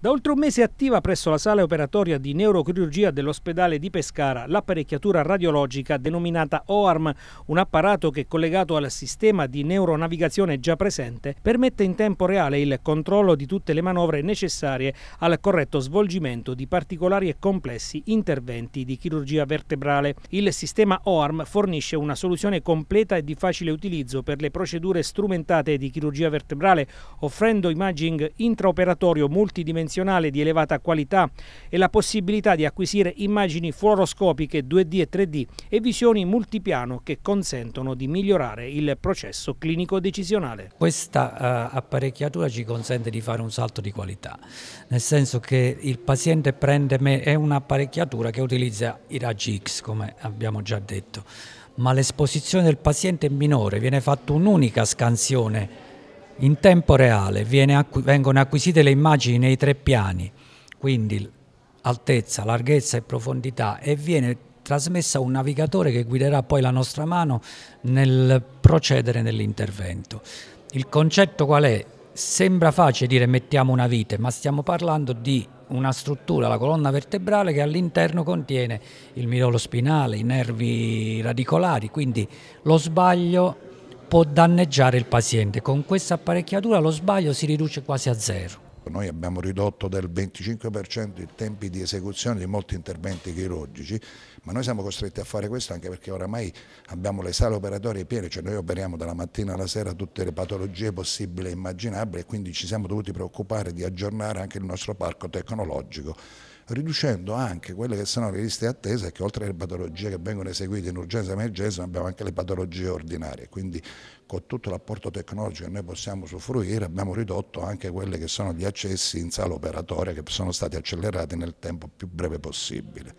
Da oltre un mese attiva presso la sala operatoria di neurochirurgia dell'ospedale di Pescara l'apparecchiatura radiologica denominata OARM, un apparato che collegato al sistema di neuronavigazione già presente permette in tempo reale il controllo di tutte le manovre necessarie al corretto svolgimento di particolari e complessi interventi di chirurgia vertebrale. Il sistema OARM fornisce una soluzione completa e di facile utilizzo per le procedure strumentate di chirurgia vertebrale, offrendo imaging intraoperatorio multidimensionale tridimensionale di elevata qualità e la possibilità di acquisire immagini fluoroscopiche 2D e 3D e visioni multipiano che consentono di migliorare il processo clinico decisionale. Questa uh, apparecchiatura ci consente di fare un salto di qualità, nel senso che il paziente prende me, è un'apparecchiatura che utilizza i raggi X, come abbiamo già detto, ma l'esposizione del paziente è minore, viene fatta un'unica scansione in tempo reale acqu vengono acquisite le immagini nei tre piani, quindi altezza, larghezza e profondità e viene trasmessa a un navigatore che guiderà poi la nostra mano nel procedere nell'intervento. Il concetto qual è? Sembra facile dire mettiamo una vite, ma stiamo parlando di una struttura, la colonna vertebrale che all'interno contiene il midollo spinale, i nervi radicolari, quindi lo sbaglio può danneggiare il paziente. Con questa apparecchiatura lo sbaglio si riduce quasi a zero. Noi abbiamo ridotto del 25% i tempi di esecuzione di molti interventi chirurgici, ma noi siamo costretti a fare questo anche perché oramai abbiamo le sale operatorie piene, cioè noi operiamo dalla mattina alla sera tutte le patologie possibili e immaginabili e quindi ci siamo dovuti preoccupare di aggiornare anche il nostro parco tecnologico riducendo anche quelle che sono le liste attese che oltre alle patologie che vengono eseguite in urgenza e emergenza abbiamo anche le patologie ordinarie, quindi con tutto l'apporto tecnologico che noi possiamo usufruire abbiamo ridotto anche quelle che sono gli accessi accessi in sala operatoria che sono stati accelerati nel tempo più breve possibile.